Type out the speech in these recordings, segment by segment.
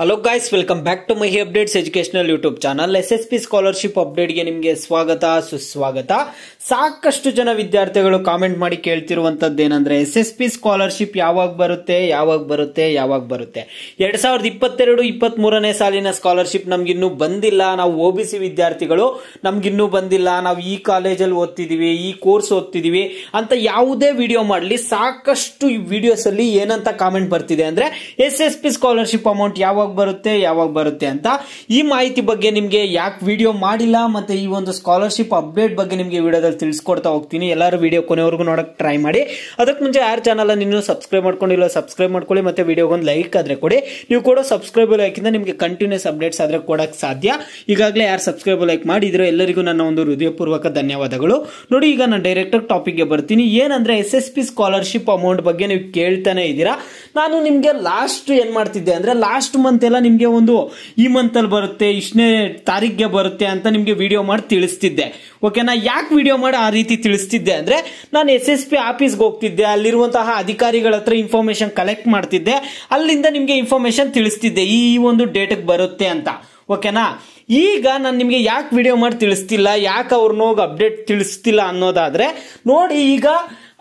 hello guys welcome back to my updates educational YouTube channel S S P scholarship ಅಪ್ಡೇಟ್ಗೆ ನಿಮಗೆ ಸ್ವಾಗತ ಸುಸ್ವಾಗತ ಸಾಕಷ್ಟು ಜನ ವಿದ್ಯಾರ್ಥಿಗಳು ಕಾಮೆಂಟ್ ಮಾಡಿ ಏನಂದ್ರೆ ಎಸ್ ಎಸ್ ಪಿ ಸ್ಕಾಲರ್ಶಿಪ್ ಯಾವಾಗ ಬರುತ್ತೆ ಯಾವಾಗ ಬರುತ್ತೆ ಯಾವಾಗ ಬರುತ್ತೆ ಎರಡ್ ಸಾವಿರದ ಇಪ್ಪತ್ತೆರಡು ಮೂರನೇ ಸಾಲಿನ ಸ್ಕಾಲರ್ಶಿಪ್ ನಮ್ಗಿನ್ನೂ ಬಂದಿಲ್ಲ ನಾವು ಒ ಬಿ ಸಿ ವಿದ್ಯಾರ್ಥಿಗಳು ನಮ್ಗಿನ್ನೂ ಬಂದಿಲ್ಲ ನಾವು ಈ ಕಾಲೇಜಲ್ಲಿ ಓದ್ತಿದೀವಿ ಈ ಕೋರ್ಸ್ ಓದ್ತಿದೀವಿ ಅಂತ ಯಾವುದೇ ವಿಡಿಯೋ ಮಾಡಲಿ ಸಾಕಷ್ಟು ವಿಡಿಯೋಸಲ್ಲಿ ಏನಂತ ಕಾಮೆಂಟ್ ಬರ್ತಿದೆ ಅಂದ್ರೆ S S P scholarship amount ಯಾವಾಗ ಯಾವಾಗ ಬರುತ್ತೆ ಯಾವಾಗ ಬರುತ್ತೆ ಅಂತ ಈ ಮಾಹಿತಿ ಬಗ್ಗೆ ನಿಮಗೆ ಯಾಕೆ ವಿಡಿಯೋ ಮಾಡಿಲ್ಲ ಮತ್ತೆ ಈ ಒಂದು ಸ್ಕಾಲರ್ಶಿಪ್ ಅಪ್ಡೇಟ್ ಬಗ್ಗೆ ನಿಮಗೆ ವಿಡಿಯೋದಲ್ಲಿ ತಿಳಿಸ್ಕೊಡ್ತಾ ಹೋಗ್ತೀನಿ ಎಲ್ಲರೂ ವಿಡಿಯೋ ಕೊನೆವರೆಗೂ ನೋಡಕ್ಕೆ ಟ್ರೈ ಮಾಡಿ ಅದಕ್ಕೆ ಮುಂಚೆ ಯಾರು ಚಾನಲ್ ಇನ್ನೂ ಸಬ್ಸ್ಕ್ರೈಬ್ ಮಾಡ್ಕೊಂಡಿಲ್ಲ ಸಬ್ಸ್ಕ್ರೈಬ್ ಮಾಡ್ಕೊಳ್ಳಿ ಮತ್ತೆ ಒಂದು ಲೈಕ್ ಆದ್ರೆ ಕೊಡಿ ನೀವು ಕೂಡ ಸಬ್ಸ್ಕ್ರೈಬ್ ಲೈಕಿಂದ ನಿಮಗೆ ಕಂಟಿನ್ಯೂಸ್ ಅಪ್ಡೇಟ್ಸ್ ಆದ್ರೆ ಕೊಡಕ್ಕೆ ಸಾಧ್ಯ ಈಗಾಗಲೇ ಯಾರು ಸಬ್ಸ್ಕ್ರೈಬ್ ಲೈಕ್ ಇದ್ರೆ ಎಲ್ಲರಿಗೂ ನನ್ನ ಒಂದು ಹೃದಯಪೂರ್ವಕ ಧನ್ಯವಾದಗಳು ನೋಡಿ ಈಗ ನಾನು ಡೈರೆಕ್ಟ್ ಗೆ ಬರ್ತೀನಿ ಏನಂದ್ರೆ S S P scholarship amount ಬಗ್ಗೆ ನೀವು ಕೇಳ್ತಾನೆ ಇದ್ದೀರಾ ನಾನು ನಿಮಗೆ ಲಾಸ್ಟ್ ಏನು ಮಾಡ್ತಿದ್ದೆ ಅಂದ್ರೆ ಲಾಸ್ಟ್ ಮಂತ್ ಎಲ್ಲ ನಿಮಗೆ ಒಂದು ಈ ಮಂತ್ ಅಲ್ಲಿ ಬರುತ್ತೆ ಇಷ್ಟನೇ ತಾರೀಖಿಗೆ ಬರುತ್ತೆ ಅಂತ ನಿಮಗೆ ವಿಡಿಯೋ ಮಾಡಿ ತಿಳಿಸ್ತಿದ್ದೆ ಓಕೆನಾ ಯಾಕೆ ವಿಡಿಯೋ ಮಾಡಿ ಆ ರೀತಿ ತಿಳಿಸ್ತಿದ್ದೆ ಅಂದ್ರೆ ನಾನು ಎಸ್ ಎಸ್ ಪಿ ಆಫೀಸ್ಗೆ ಹೋಗ್ತಿದ್ದೆ ಅಲ್ಲಿರುವಂತಹ ಅಧಿಕಾರಿಗಳ ಹತ್ರ ಇನ್ಫಾರ್ಮೇಶನ್ ಕಲೆಕ್ಟ್ ಮಾಡ್ತಿದ್ದೆ ಅಲ್ಲಿಂದ ನಿಮಗೆ ಇನ್ಫಾರ್ಮೇಶನ್ ತಿಳಿಸ್ತಿದ್ದೆ ಈ ಒಂದು ಡೇಟ್ ಬರುತ್ತೆ ಅಂತ ಓಕೆನಾ ಈಗ ನಾನು ನಿಮಗೆ ಯಾಕೆ ವಿಡಿಯೋ ಮಾಡಿ ತಿಳಿಸ್ತಿಲ್ಲ ಯಾಕೆ ಅವ್ರನ್ನ ಅಪ್ಡೇಟ್ ತಿಳಿಸ್ತಿಲ್ಲ ಅನ್ನೋದಾದ್ರೆ ನೋಡಿ ಈಗ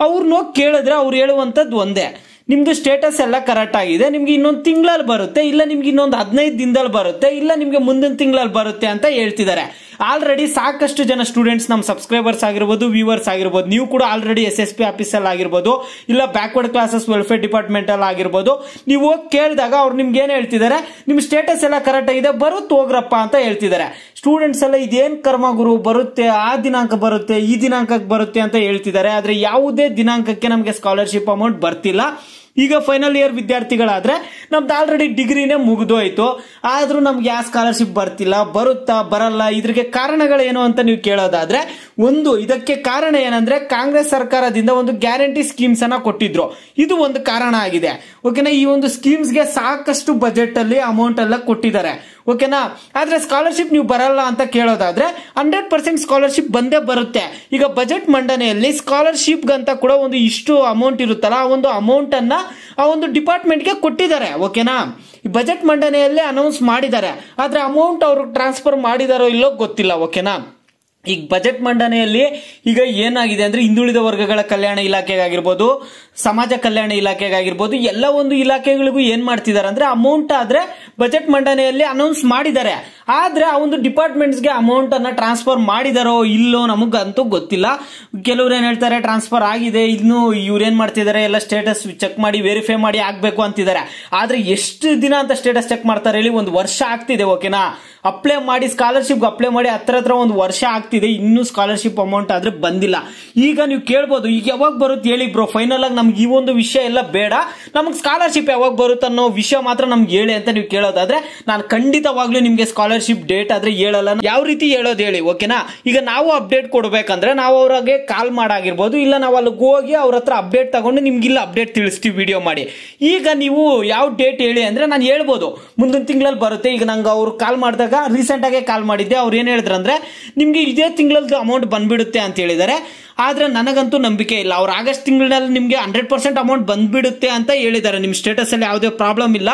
ಅವ್ರ ಕೇಳಿದ್ರೆ ಅವ್ರು ಹೇಳುವಂಥದ್ದು ಒಂದೇ ನಿಮ್ದು ಸ್ಟೇಟಸ್ ಎಲ್ಲ ಕರೆಕ್ಟ್ ಆಗಿದೆ ನಿಮ್ಗೆ ಇನ್ನೊಂದು ತಿಂಗಳಲ್ಲಿ ಬರುತ್ತೆ ಇಲ್ಲ ನಿಮ್ಗೆ ಇನ್ನೊಂದು ಹದಿನೈದು ದಿನದಲ್ಲಿ ಬರುತ್ತೆ ಇಲ್ಲ ನಿಮ್ಗೆ ಮುಂದಿನ ತಿಂಗಳಲ್ಲಿ ಬರುತ್ತೆ ಅಂತ ಹೇಳ್ತಿದ್ದಾರೆ ಆಲ್ರೆಡಿ ಸಾಕಷ್ಟು ಜನ ಸ್ಟೂಡೆಂಟ್ಸ್ ನಮ್ಮ ಸಬ್ಸ್ಕ್ರೈಬರ್ಸ್ ಆಗಿರ್ಬೋದು ವ್ಯೂವರ್ಸ್ ಆಗಿರ್ಬೋದು ನೀವು ಕೂಡ ಆಲ್ರೆಡಿ ಎಸ್ ಎಸ್ ಪಿ ಆಫೀಸಲ್ಲಿ ಆಗಿರ್ಬೋದು ಇಲ್ಲ ಬ್ಯಾಕ್ವರ್ಡ್ ಕ್ಲಾಸಸ್ ವೆಲ್ಫೇರ್ ಅಲ್ಲಿ ಆಗಿರ್ಬೋದು ನೀವು ಹೋಗಿ ಕೇಳಿದಾಗ ಅವ್ರು ನಿಮ್ಗೆ ಏನು ಹೇಳ್ತಿದ್ದಾರೆ ನಿಮ್ಮ ಸ್ಟೇಟಸ್ ಎಲ್ಲ ಕರೆಕ್ಟ್ ಆಗಿದೆ ಬರುತ್ತೆ ಹೋಗ್ರಪ್ಪ ಅಂತ ಹೇಳ್ತಿದ್ದಾರೆ ಸ್ಟೂಡೆಂಟ್ಸ್ ಎಲ್ಲ ಇದೇನು ಕರ್ಮ ಗುರು ಬರುತ್ತೆ ಆ ದಿನಾಂಕ ಬರುತ್ತೆ ಈ ದಿನಾಂಕಕ್ಕೆ ಬರುತ್ತೆ ಅಂತ ಹೇಳ್ತಿದ್ದಾರೆ ಆದರೆ ಯಾವುದೇ ದಿನಾಂಕಕ್ಕೆ ನಮಗೆ ಸ್ಕಾಲರ್ಶಿಪ್ ಅಮೌಂಟ್ ಬರ್ತಿಲ್ಲ ಈಗ ಫೈನಲ್ ಇಯರ್ ವಿದ್ಯಾರ್ಥಿಗಳಾದ್ರೆ ನಮ್ದು ಆಲ್ರೆಡಿ ಡಿಗ್ರಿನೇ ಮುಗಿದೋಯ್ತು ಆದ್ರೂ ನಮ್ಗೆ ಯಾವ ಸ್ಕಾಲರ್ಶಿಪ್ ಬರ್ತಿಲ್ಲ ಬರುತ್ತಾ ಬರಲ್ಲ ಇದ್ರಿಗೆ ಕಾರಣಗಳೇನು ಅಂತ ನೀವು ಕೇಳೋದಾದ್ರೆ ಒಂದು ಇದಕ್ಕೆ ಕಾರಣ ಏನಂದ್ರೆ ಕಾಂಗ್ರೆಸ್ ಸರ್ಕಾರದಿಂದ ಒಂದು ಗ್ಯಾರಂಟಿ ಸ್ಕೀಮ್ಸ್ ಅನ್ನ ಕೊಟ್ಟಿದ್ರು ಇದು ಒಂದು ಕಾರಣ ಆಗಿದೆ ಓಕೆನಾ ಈ ಒಂದು ಸ್ಕೀಮ್ಸ್ಗೆ ಸಾಕಷ್ಟು ಬಜೆಟ್ ಅಲ್ಲಿ ಅಮೌಂಟ್ ಎಲ್ಲ ಕೊಟ್ಟಿದ್ದಾರೆ ಓಕೆನಾ ಆದ್ರೆ ಸ್ಕಾಲರ್ಶಿಪ್ ನೀವು ಬರಲ್ಲ ಅಂತ ಕೇಳೋದಾದ್ರೆ ಹಂಡ್ರೆಡ್ ಪರ್ಸೆಂಟ್ ಸ್ಕಾಲರ್ಶಿಪ್ ಬಂದೇ ಬರುತ್ತೆ ಈಗ ಬಜೆಟ್ ಮಂಡನೆಯಲ್ಲಿ ಸ್ಕಾಲರ್ಶಿಪ್ಗಂತ ಕೂಡ ಒಂದು ಇಷ್ಟು ಅಮೌಂಟ್ ಇರುತ್ತಲ್ಲ ಆ ಒಂದು ಅನ್ನ ಆ ಒಂದು ಡಿಪಾರ್ಟ್ಮೆಂಟ್ಗೆ ಕೊಟ್ಟಿದ್ದಾರೆ ಓಕೆನಾ ಬಜೆಟ್ ಮಂಡನೆಯಲ್ಲಿ ಅನೌನ್ಸ್ ಮಾಡಿದ್ದಾರೆ ಆದ್ರೆ ಅಮೌಂಟ್ ಅವರು ಟ್ರಾನ್ಸ್ಫರ್ ಮಾಡಿದಾರೋ ಇಲ್ಲೋ ಗೊತ್ತಿಲ್ಲ ಓಕೆನಾ ಈಗ ಬಜೆಟ್ ಮಂಡನೆಯಲ್ಲಿ ಈಗ ಏನಾಗಿದೆ ಅಂದ್ರೆ ಹಿಂದುಳಿದ ವರ್ಗಗಳ ಕಲ್ಯಾಣ ಇಲಾಖೆಗಾಗಿರ್ಬೋದು ಸಮಾಜ ಕಲ್ಯಾಣ ಇಲಾಖೆಗಾಗಿರ್ಬೋದು ಎಲ್ಲ ಒಂದು ಇಲಾಖೆಗಳಿಗೂ ಏನ್ ಮಾಡ್ತಿದ್ದಾರೆ ಅಂದ್ರೆ ಅಮೌಂಟ್ ಆದ್ರೆ ಬಜೆಟ್ ಮಂಡನೆಯಲ್ಲಿ ಅನೌನ್ಸ್ ಮಾಡಿದ್ದಾರೆ ಆದರೆ ಆ ಒಂದು ಡಿಪಾರ್ಟ್ಮೆಂಟ್ಸ್ಗೆ ಅನ್ನ ಟ್ರಾನ್ಸ್ಫರ್ ಮಾಡಿದಾರೋ ಇಲ್ಲೋ ನಮಗಂತೂ ಗೊತ್ತಿಲ್ಲ ಕೆಲವ್ರು ಏನು ಹೇಳ್ತಾರೆ ಟ್ರಾನ್ಸ್ಫರ್ ಆಗಿದೆ ಇನ್ನೂ ಏನು ಮಾಡ್ತಿದ್ದಾರೆ ಎಲ್ಲ ಸ್ಟೇಟಸ್ ಚೆಕ್ ಮಾಡಿ ವೆರಿಫೈ ಮಾಡಿ ಆಗಬೇಕು ಅಂತಿದ್ದಾರೆ ಆದರೆ ಎಷ್ಟು ದಿನ ಅಂತ ಸ್ಟೇಟಸ್ ಚೆಕ್ ಮಾಡ್ತಾರೆ ಹೇಳಿ ಒಂದು ವರ್ಷ ಆಗ್ತಿದೆ ಓಕೆನಾ ಅಪ್ಲೈ ಮಾಡಿ ಸ್ಕಾಲರ್ಶಿಪ್ ಅಪ್ಲೈ ಮಾಡಿ ಹತ್ರ ಹತ್ರ ಒಂದು ವರ್ಷ ಆಗ್ತಿದೆ ಇನ್ನೂ ಸ್ಕಾಲರ್ಶಿಪ್ ಅಮೌಂಟ್ ಆದ್ರೆ ಬಂದಿಲ್ಲ ಈಗ ನೀವು ಕೇಳ್ಬೋದು ಈಗ ಯಾವಾಗ ಬರುತ್ತೆ ಹೇಳಿ ಬ್ರೋ ಫೈನಲ್ ಆಗಿ ನಮ್ಗೆ ಈ ಒಂದು ವಿಷಯ ಎಲ್ಲ ಬೇಡ ನಮ್ಗೆ ಸ್ಕಾಲರ್ಶಿಪ್ ಯಾವಾಗ ಬರುತ್ತೆ ಅನ್ನೋ ವಿಷಯ ಮಾತ್ರ ನಮ್ಗೆ ಹೇಳಿ ಅಂತ ನೀವು ಕೇಳೋದಾದ್ರೆ ನಾನು ಖಂಡಿತವಾಗ್ಲೂ ನಿಮಗೆ ಸ್ಕಾಲರ್ಶಿಪ್ ಮೆಂಬರ್ಶಿಪ್ ಡೇಟ್ ಆದ್ರೆ ಹೇಳಲ್ಲ ಯಾವ ರೀತಿ ಹೇಳೋದು ಹೇಳಿ ಓಕೆನಾ ಈಗ ನಾವು ಅಪ್ಡೇಟ್ ಕೊಡ್ಬೇಕಂದ್ರೆ ನಾವು ಅವ್ರಿಗೆ ಕಾಲ್ ಮಾಡಾಗಿರ್ಬೋದು ಇಲ್ಲ ನಾವು ಅಲ್ಲಿಗೆ ಹೋಗಿ ಅವ್ರ ಹತ್ರ ಅಪ್ಡೇಟ್ ತಗೊಂಡು ನಿಮ್ಗೆ ಇಲ್ಲ ಅಪ್ಡೇಟ್ ತಿಳಿಸ್ತೀವಿ ವಿಡಿಯೋ ಮಾಡಿ ಈಗ ನೀವು ಯಾವ ಡೇಟ್ ಹೇಳಿ ಅಂದ್ರೆ ನಾನು ಹೇಳ್ಬೋದು ಮುಂದಿನ ತಿಂಗಳಲ್ಲಿ ಬರುತ್ತೆ ಈಗ ನಂಗೆ ಅವ್ರು ಕಾಲ್ ಮಾಡಿದಾಗ ರೀಸೆಂಟ್ ಆಗಿ ಕಾಲ್ ಮಾಡಿದ್ದೆ ಅವ್ರು ಏನು ಹೇಳಿದ್ರು ಅಂದ್ರೆ ನಿಮಗೆ ಇದೇ ತಿಂಗಳದ್ದು ಅಮೌಂಟ್ ಬಂದ್ಬಿಡುತ್ತೆ ಅಂತ ಹೇಳಿದ್ದಾರೆ ಆದ್ರೆ ನನಗಂತೂ ನಂಬಿಕೆ ಇಲ್ಲ ಅವ್ರು ಆಗಸ್ಟ್ ತಿಂಗಳಲ್ಲಿ ನಿಮಗೆ ಹಂಡ್ರೆಡ್ ಪರ್ಸೆಂಟ್ ಅಮೌಂಟ್ ಬಂದ್ಬಿಡುತ್ತೆ ಅಂತ ಹೇಳಿದ್ದಾರೆ ನಿಮ್ಮ ಅಲ್ಲಿ ಯಾವುದೇ ಪ್ರಾಬ್ಲಮ್ ಇಲ್ಲ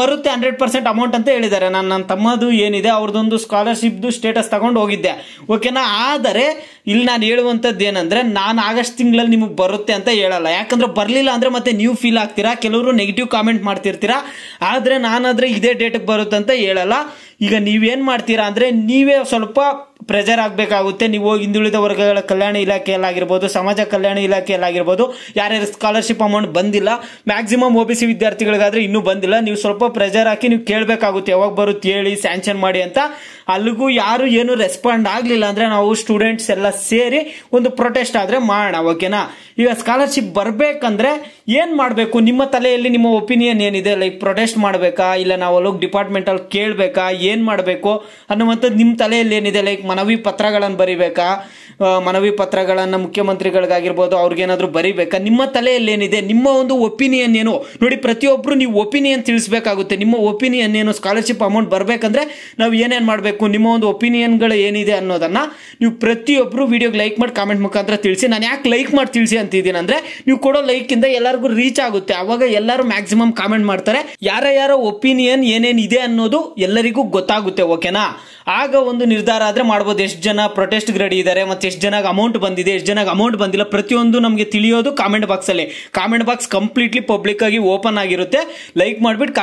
ಬರುತ್ತೆ ಹಂಡ್ರೆಡ್ ಪರ್ಸೆಂಟ್ ಅಮೌಂಟ್ ಅಂತ ಹೇಳಿದ್ದಾರೆ ನಾನು ನನ್ನ ತಮ್ಮದು ಏನಿದೆ ಅವ್ರದ್ದೊಂದು ಸ್ಕಾಲರ್ಶಿಪ್ದು ಸ್ಟೇಟಸ್ ತಗೊಂಡು ಹೋಗಿದ್ದೆ ಓಕೆನಾ ಆದರೆ ಇಲ್ಲಿ ನಾನು ಹೇಳುವಂಥದ್ದು ಏನಂದರೆ ನಾನು ಆಗಸ್ಟ್ ತಿಂಗಳಲ್ಲಿ ನಿಮಗೆ ಬರುತ್ತೆ ಅಂತ ಹೇಳಲ್ಲ ಯಾಕಂದ್ರೆ ಬರಲಿಲ್ಲ ಅಂದರೆ ಮತ್ತೆ ನೀವು ಫೀಲ್ ಆಗ್ತೀರಾ ಕೆಲವರು ನೆಗೆಟಿವ್ ಕಾಮೆಂಟ್ ಮಾಡ್ತಿರ್ತೀರಾ ಆದರೆ ನಾನಾದರೆ ಇದೇ ಡೇಟಿಗೆ ಬರುತ್ತೆ ಅಂತ ಹೇಳಲ್ಲ ಈಗ ನೀವೇನು ಮಾಡ್ತೀರಾ ಅಂದರೆ ನೀವೇ ಸ್ವಲ್ಪ ಪ್ರೆಜರ್ ಆಗಬೇಕಾಗುತ್ತೆ ನೀವು ಹಿಂದುಳಿದ ವರ್ಗಗಳ ಕಲ್ಯಾಣ ಇಲಾಖೆಯಲ್ಲಾಗಿರ್ಬೋದು ಸಮಾಜ ಕಲ್ಯಾಣ ಇಲಾಖೆಯಲ್ಲಾಗಿರ್ಬೋದು ಯಾರ್ಯಾರು ಸ್ಕಾಲರ್ಶಿಪ್ ಅಮೌಂಟ್ ಬಂದಿಲ್ಲ ಮ್ಯಾಕ್ಸಿಮಮ್ ಒ ಬಿ ಸಿ ವಿದ್ಯಾರ್ಥಿಗಳಿಗಾದರೆ ಇನ್ನೂ ಬಂದಿಲ್ಲ ನೀವು ಸ್ವಲ್ಪ ಪ್ರೆಜರ್ ಹಾಕಿ ನೀವು ಕೇಳಬೇಕಾಗುತ್ತೆ ಯಾವಾಗ ಬರುತ್ತೆ ಹೇಳಿ ಸ್ಯಾಂಕ್ಷನ್ ಮಾಡಿ ಅಂತ ಅಲ್ಲಿಗೂ ಯಾರು ಏನು ರೆಸ್ಪಾಂಡ್ ಆಗಲಿಲ್ಲ ಅಂದರೆ ನಾವು ಸ್ಟೂಡೆಂಟ್ಸ್ ಎಲ್ಲ ಸೇರಿ ಒಂದು ಪ್ರೊಟೆಸ್ಟ್ ಆದರೆ ಮಾಡೋಣ ಓಕೆನಾ ಈಗ ಸ್ಕಾಲರ್ಶಿಪ್ ಬರಬೇಕಂದ್ರೆ ಏನು ಮಾಡಬೇಕು ನಿಮ್ಮ ತಲೆಯಲ್ಲಿ ನಿಮ್ಮ ಒಪಿನಿಯನ್ ಏನಿದೆ ಲೈಕ್ ಪ್ರೊಟೆಸ್ಟ್ ಮಾಡಬೇಕಾ ಇಲ್ಲ ನಾವು ಡಿಪಾರ್ಟ್ಮೆಂಟ್ ಡಿಪಾರ್ಟ್ಮೆಂಟಲ್ಲಿ ಕೇಳಬೇಕಾ ಏನು ಮಾಡಬೇಕು ಅನ್ನುವಂಥದ್ದು ನಿಮ್ಮ ತಲೆಯಲ್ಲಿ ಏನಿದೆ ಲೈಕ್ ಮನವಿ ಪತ್ರಗಳನ್ನು ಬರೀಬೇಕಾ ಮನವಿ ಪತ್ರಗಳನ್ನು ಮುಖ್ಯಮಂತ್ರಿಗಳಿಗಾಗಿರ್ಬೋದು ಅವ್ರಿಗೇನಾದರೂ ಬರೀಬೇಕಾ ನಿಮ್ಮ ತಲೆಯಲ್ಲೇನಿದೆ ನಿಮ್ಮ ಒಂದು ಒಪಿನಿಯನ್ ಏನು ನೋಡಿ ಪ್ರತಿಯೊಬ್ಬರು ನೀವು ಒಪಿನಿಯನ್ ತಿಳಿಸ್ಬೇಕಾಗುತ್ತೆ ನಿಮ್ಮ ಒಪಿನಿಯನ್ ಏನು ಸ್ಕಾಲರ್ಶಿಪ್ ಅಮೌಂಟ್ ಬರಬೇಕಂದ್ರೆ ನಾವು ಏನೇನು ಮಾಡಬೇಕು ನಿಮ್ಮ ಒಂದು ಒಪಿನಿಯನ್ಗಳು ಏನಿದೆ ಅನ್ನೋದನ್ನು ನೀವು ಪ್ರತಿಯೊಬ್ಬರು ವಿಡಿಯೋಗೆ ಲೈಕ್ ಮಾಡಿ ಕಾಮೆಂಟ್ ಮುಖಾಂತರ ತಿಳಿಸಿ ನಾನು ಯಾಕೆ ಲೈಕ್ ಮಾಡಿ ತಿಳಿಸಿ ಅಂತಿದ್ದೀನಿ ಅಂದರೆ ನೀವು ಕೊಡೋ ಲೈಕಿಂದ ಎಲ್ಲರಿಗೂ ರೀಚ್ ಆಗುತ್ತೆ ಅವಾಗ ಎಲ್ಲರೂ ಮ್ಯಾಕ್ಸಿಮಮ್ ಕಾಮೆಂಟ್ ಮಾಡ್ತಾರೆ ಯಾರ ಯಾರ ಒಪಿನಿಯನ್ ಏನೇನು ಇದೆ ಅನ್ನೋದು ಎಲ್ಲರಿಗೂ ಗೊತ್ತಾಗುತ್ತೆ ಓಕೆನಾ ಆಗ ಒಂದು ನಿರ್ಧಾರ ಆದರೆ ಮಾಡ್ಬೋದು ಎಷ್ಟು ಜನ ಪ್ರೊಟೆಸ್ಟ್ಗೆ ರೆಡಿ ಇದ್ದಾರೆ ಮತ್ತು ಎಷ್ಟು ಜನಕ್ಕೆ ಅಮೌಂಟ್ ಬಂದಿದೆ ಎಷ್ಟು ಜನಕ್ಕೆ ಅಮೌಂಟ್ ಬಂದಿಲ್ಲ ಪ್ರತಿಯೊಂದು ನಮಗೆ ತಿಳಿಯೋದು ಕಾಮೆಂಟ್ ಅಲ್ಲಿ ಕಾಮೆಂಟ್ ಬಾಕ್ಸ್ ಕಂಪ್ಲೀಟ್ಲಿ ಪಬ್ಲಿಕ್ ಆಗಿ ಓಪನ್ ಆಗಿರುತ್ತೆ ಲೈಕ್ ಮಾಡಿಬಿಟ್ಟು